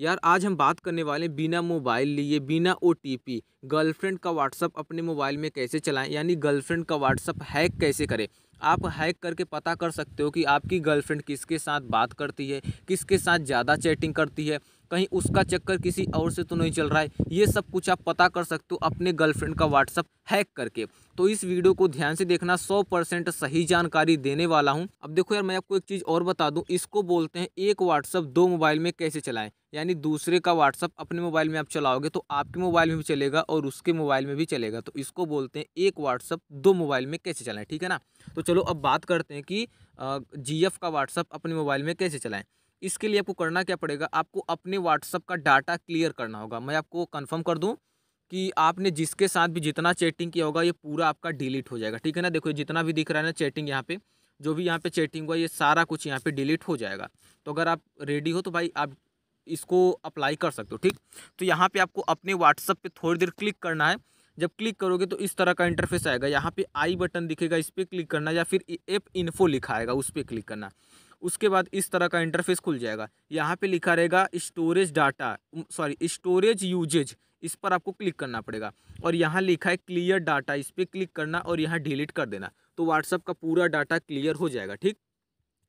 यार आज हम बात करने वाले हैं बिना मोबाइल लिए बिना ओ गर्लफ्रेंड का व्हाट्सअप अपने मोबाइल में कैसे चलाएं यानी गर्लफ्रेंड का व्हाट्सअप हैक कैसे करें आप हैक करके पता कर सकते हो कि आपकी गर्लफ्रेंड किसके साथ बात करती है किसके साथ ज़्यादा चैटिंग करती है कहीं उसका चक्कर किसी और से तो नहीं चल रहा है ये सब कुछ आप पता कर सकते हो अपने गर्लफ्रेंड का व्हाट्सअप हैक करके तो इस वीडियो को ध्यान से देखना सौ परसेंट सही जानकारी देने वाला हूँ अब देखो यार मैं आपको एक चीज़ और बता दूँ इसको बोलते हैं एक व्हाट्सअप दो मोबाइल में कैसे चलाएं यानी दूसरे का व्हाट्सअप अपने मोबाइल में आप चलाओगे तो आपके मोबाइल में भी चलेगा और उसके मोबाइल में भी चलेगा तो इसको बोलते हैं एक व्हाट्सअप दो मोबाइल में कैसे चलाएं ठीक है ना तो चलो अब बात करते हैं कि जी का व्हाट्सअप अपने मोबाइल में कैसे चलाएं इसके लिए आपको करना क्या पड़ेगा आपको अपने व्हाट्सअप का डाटा क्लियर करना होगा मैं आपको कन्फर्म कर दूँ कि आपने जिसके साथ भी जितना चैटिंग किया होगा ये पूरा आपका डिलीट हो जाएगा ठीक है ना देखो जितना भी दिख रहा है ना चैटिंग यहाँ पे जो भी यहाँ पे चैटिंग हुआ ये सारा कुछ यहाँ पे डिलीट हो जाएगा तो अगर आप रेडी हो तो भाई आप इसको अप्लाई कर सकते हो ठीक तो यहाँ पे आपको अपने व्हाट्सअप पर थोड़ी देर क्लिक करना है जब क्लिक करोगे तो इस तरह का इंटरफेस आएगा यहाँ पर आई बटन दिखेगा इस पर क्लिक करना या फिर एप इन्फो लिखा आएगा उस पर क्लिक करना उसके बाद इस तरह का इंटरफेस खुल जाएगा यहाँ पे लिखा रहेगा storage data sorry storage usage इस पर आपको क्लिक करना पड़ेगा और यहाँ लिखा है क्लियर डाटा इस पर क्लिक करना और यहाँ डिलीट कर देना तो व्हाट्सअप का पूरा डाटा क्लियर हो जाएगा ठीक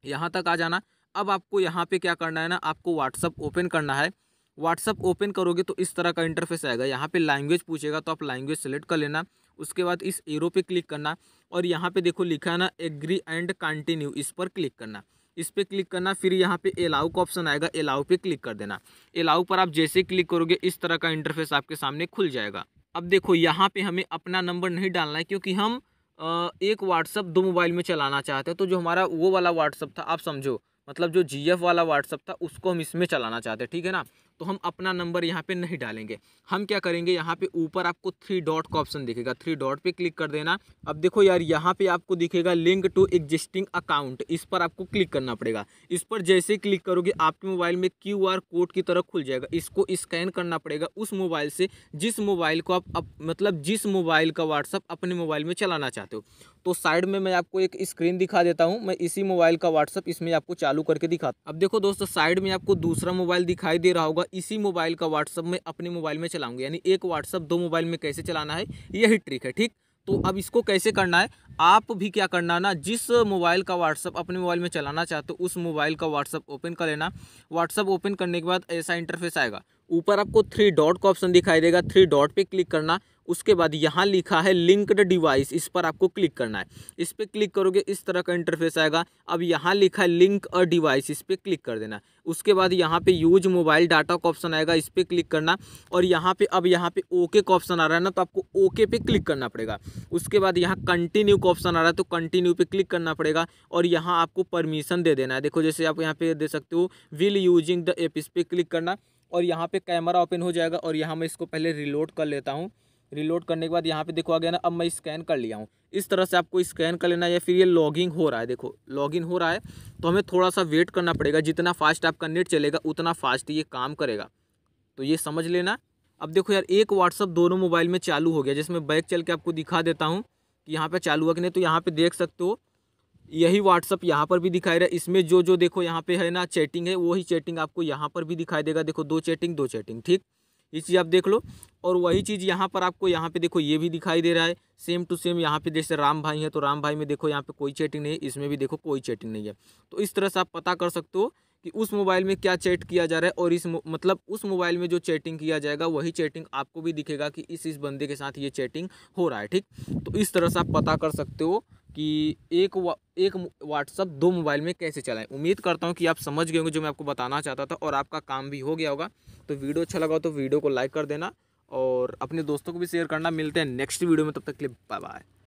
यहाँ तक आ जाना अब आपको यहाँ पे क्या करना है ना आपको व्हाट्सअप ओपन करना है व्हाट्सअप ओपन करोगे तो इस तरह का इंटरफेस आएगा यहाँ पे लैंग्वेज पूछेगा तो आप लैंग्वेज सेलेक्ट कर लेना उसके बाद इस एरो पे क्लिक करना और यहाँ पे देखो लिखा है ना एग्री एंड कंटिन्यू इस पर क्लिक करना इस पर क्लिक करना फिर यहाँ पे एलाउ का ऑप्शन आएगा एलाउ पे क्लिक कर देना एलाउ पर आप जैसे क्लिक करोगे इस तरह का इंटरफेस आपके सामने खुल जाएगा अब देखो यहाँ पे हमें अपना नंबर नहीं डालना है क्योंकि हम एक व्हाट्सअप दो मोबाइल में चलाना चाहते हैं तो जो हमारा वो वाला व्हाट्सअप था आप समझो मतलब जो जी वाला व्हाट्सअप था उसको हम इसमें चलाना चाहते हैं ठीक है ना तो हम अपना नंबर यहाँ पे नहीं डालेंगे हम क्या करेंगे यहाँ पे ऊपर आपको थ्री डॉट का ऑप्शन दिखेगा थ्री डॉट पे क्लिक कर देना अब देखो यार यहाँ पे आपको दिखेगा लिंक टू एग्जिस्टिंग अकाउंट इस पर आपको क्लिक करना पड़ेगा इस पर जैसे क्लिक करोगे आपके मोबाइल में क्यू आर कोड की तरह खुल जाएगा इसको स्कैन करना पड़ेगा उस मोबाइल से जिस मोबाइल को आप अप, मतलब जिस मोबाइल का व्हाट्सअप अपने मोबाइल में चलाना चाहते हो तो साइड में मैं आपको एक स्क्रीन दिखा देता हूँ मैं इसी मोबाइल का व्हाट्सअप इसमें आपको चालू करके दिखा अब देखो दोस्तों साइड में आपको दूसरा मोबाइल दिखाई दे रहा होगा इसी मोबाइल का व्हाट्सअप में अपने मोबाइल में चलाऊंगा यानी एक व्हाट्सअप दो मोबाइल में कैसे चलाना है यही ट्रिक है ठीक तो अब इसको कैसे करना है आप भी क्या करना ना जिस मोबाइल का व्हाट्सअप अपने मोबाइल में चलाना चाहते हो उस मोबाइल का व्हाट्सअप ओपन कर लेना व्हाट्सअप ओपन करने के बाद ऐसा इंटरफेस आएगा ऊपर आपको थ्री डॉट का ऑप्शन दिखाई देगा थ्री डॉट पे क्लिक करना उसके बाद यहाँ लिखा है लिंक्ड डिवाइस इस पर आपको क्लिक करना है इस पर क्लिक करोगे इस तरह का इंटरफेस आएगा अब यहाँ लिखा है लिंक अ डिवाइस इस पर क्लिक कर देना उसके बाद यहाँ पे यूज मोबाइल डाटा का ऑप्शन आएगा इस पर क्लिक करना और यहाँ पे अब यहाँ पे ओके का ऑप्शन आ रहा है ना तो आपको ओके पे क्लिक करना पड़ेगा उसके बाद यहाँ कंटिन्यू का ऑप्शन आ रहा है तो कंटिन्यू पे क्लिक करना पड़ेगा और यहाँ आपको परमिशन दे देना है देखो जैसे आप यहाँ पे दे सकते हो विल यूजिंग द एप इस पर क्लिक करना और यहाँ पर कैमरा ओपन हो जाएगा और यहाँ मैं इसको पहले रिलोड कर लेता हूँ रिलोड करने के बाद यहाँ पे देखो आ गया ना अब मैं स्कैन कर लिया हूँ इस तरह से आपको स्कैन कर लेना या फिर ये लॉगिंग हो रहा है देखो लॉगिंग हो रहा है तो हमें थोड़ा सा वेट करना पड़ेगा जितना फास्ट आपका नेट चलेगा उतना फास्ट ये काम करेगा तो ये समझ लेना अब देखो यार एक व्हाट्सअप दोनों मोबाइल में चालू हो गया जिसमें बैक चल के आपको दिखा देता हूँ कि यहाँ पर चालू हुआ कि नहीं तो यहाँ पर देख सकते हो यही व्हाट्सअप यहाँ पर भी दिखाई रहा है इसमें जो जो देखो यहाँ पे है ना चैटिंग है वही चैटिंग आपको यहाँ पर भी दिखाई देगा देखो दो चैटिंग दो चैटिंग ठीक ये चीज़ आप देख लो और वही चीज़ यहाँ पर आपको यहाँ पे देखो ये भी दिखाई दे रहा है सेम टू सेम यहाँ पे जैसे राम भाई है तो राम भाई में देखो यहाँ पे कोई चैटिंग नहीं है इसमें भी देखो कोई चैटिंग नहीं है तो इस तरह से आप पता कर सकते हो कि उस मोबाइल में क्या चैट किया जा रहा है और इस मतलब उस मोबाइल में जो चैटिंग किया जाएगा वही चैटिंग आपको भी दिखेगा कि इस इस बंदे के साथ ये चैटिंग हो रहा है ठीक तो इस तरह से आप पता कर सकते हो कि एक वा, एक व्हाट्सअप दो मोबाइल में कैसे चलाएं उम्मीद करता हूँ कि आप समझ गए होंगे जो मैं आपको बताना चाहता था और आपका काम भी हो गया होगा तो वीडियो अच्छा लगा तो वीडियो को लाइक कर देना और अपने दोस्तों को भी शेयर करना मिलते हैं नेक्स्ट वीडियो में तब तक के लिए बाय बाय